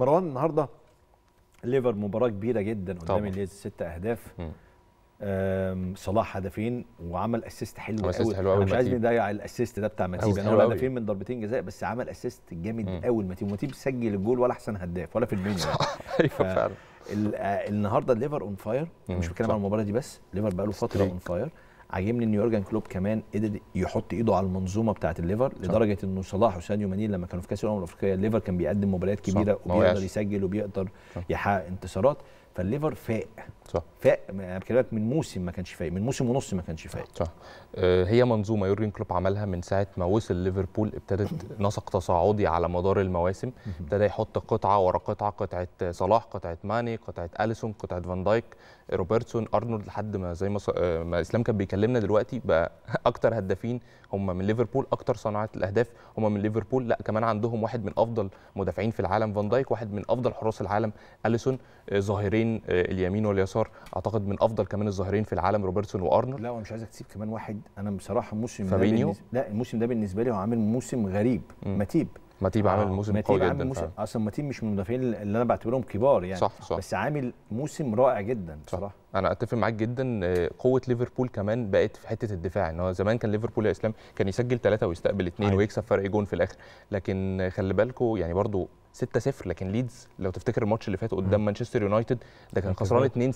مروان النهارده ليفر مباراه كبيره جدا قدام اليز ست اهداف صلاح هدفين وعمل اسيست حلو قوي مش عايز نضيع الاسيست ده بتاع ماتيب انا يعني هدفين من ضربتين جزاء بس عمل اسيست جامد قوي ماتيب وماتيب سجل الجول ولا احسن هداف ولا في الدنيا يعني. ايوه آه، فعلا آه، النهارده ليفر اون فاير مش بتكلم عن المباراه دي بس ليفر بقى له فتره اون فاير عاجبني ان يورجن كلوب كمان قدر يحط ايده على المنظومه بتاعه الليفر لدرجه انه صلاح وساديو ماني لما كانوا في كاس الامم الافريقيه الليفر كان بيقدم مباريات كبيره صح. وبيقدر يسجل وبيقدر يحقق انتصارات فالليفر فاق صح فاق انا بكلمك من موسم ما كانش فايق من موسم ونص ما كانش فايق صح آه هي منظومه يورجن كلوب عملها من ساعه ما وصل ليفربول ابتدت نسق تصاعدي على مدار المواسم ابتدى يحط قطعه ورا قطعه قطعه صلاح قطعه ماني قطعه اليسون قطعه فان دايك روبرتسون ارنولد لحد ما زي ما, ص... آه ما اسلام كان بيكلمنا دلوقتي بقى اكتر هدافين هم من ليفربول اكتر صناعه الاهداف هم من ليفربول لا كمان عندهم واحد من افضل مدافعين في العالم فان دايك واحد من افضل حراس العالم اليسون آه ظاهرين الظهيرين آه، اليمين واليسار اعتقد من افضل كمان الظاهرين في العالم روبرتسون وارنولد لا مش عايزك تسيب كمان واحد انا بصراحه الموسم ده لا الموسم ده بالنسبه لي هو عامل موسم غريب متيب متيب ماتيب عامل آه، موسم قوي جدا موسم اصلا ماتيب مش من المدافعين اللي انا بعتبرهم كبار يعني صح صح بس عامل موسم رائع جدا بصراحه انا اتفق معاك جدا آه، قوه ليفربول كمان بقت في حته الدفاع ان هو زمان كان ليفربول يا اسلام كان يسجل ثلاثه ويستقبل اثنين أيوه. ويكسب فرق جون في الاخر لكن خلي بالكم يعني برضو 6-0 لكن ليدز لو تفتكر الماتش اللي فات قدام مانشستر يونايتد ده كان خسران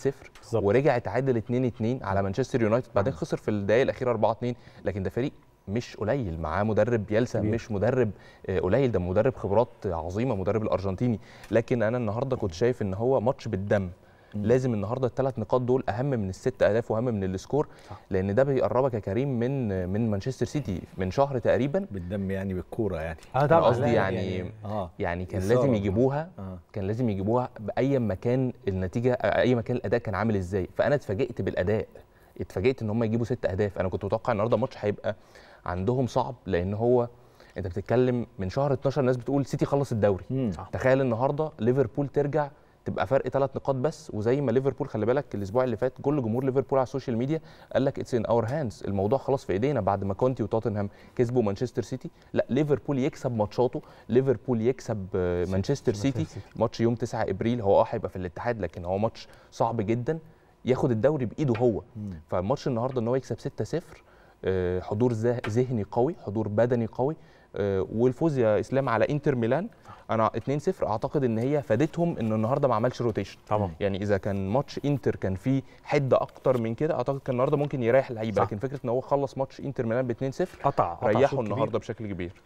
2-0 ورجع اتعادل 2-2 على مانشستر يونايتد بعدين خسر في الدقائق الاخيره 4-2 لكن ده فريق مش قليل معاه مدرب بيلسا مش مدرب آه، قليل ده مدرب خبرات عظيمه مدرب الارجنتيني لكن انا النهارده كنت شايف ان هو ماتش بالدم لازم النهارده الثلاث نقاط دول اهم من الست اهداف واهم من السكور لان ده بيقربك يا كريم من من مانشستر سيتي من شهر تقريبا بالدم يعني بالكوره يعني اه طبعا قصدي يعني يعني, آه. يعني كان لازم يجيبوها آه. كان لازم يجيبوها باي مكان النتيجه اي مكان الاداء كان عامل ازاي فانا اتفاجئت بالاداء اتفاجئت ان هم يجيبوا ست اهداف انا كنت متوقع النهارده الماتش هيبقى عندهم صعب لان هو انت بتتكلم من شهر 12 الناس بتقول سيتي خلص الدوري تخيل النهارده ليفربول ترجع تبقى فرق ثلاث نقاط بس وزي ما ليفربول خلي بالك الاسبوع اللي فات كل جمهور ليفربول على السوشيال ميديا قال لك اتس ان اور هاندز الموضوع خلاص في ايدينا بعد ما كونتي وتوتنهام كسبوا مانشستر سيتي لا ليفربول يكسب ماتشاته ليفربول يكسب مانشستر سيتي ماتش يوم 9 ابريل هو اه هيبقى في الاتحاد لكن هو ماتش صعب جدا ياخد الدوري بايده هو فماتش النهارده ان هو يكسب 6 0 آه، حضور ذهني قوي حضور بدني قوي والفوز يا اسلام على انتر ميلان انا 2-0 اعتقد ان هي فادتهم ان النهارده ما عملش روتيشن طبعا يعني اذا كان ماتش انتر كان فيه حده اكتر من كده اعتقد كان النهارده ممكن يريح لعيبه لكن فكره ان هو خلص ماتش انتر ميلان ب 2-0 قطع ريحه النهارده بشكل كبير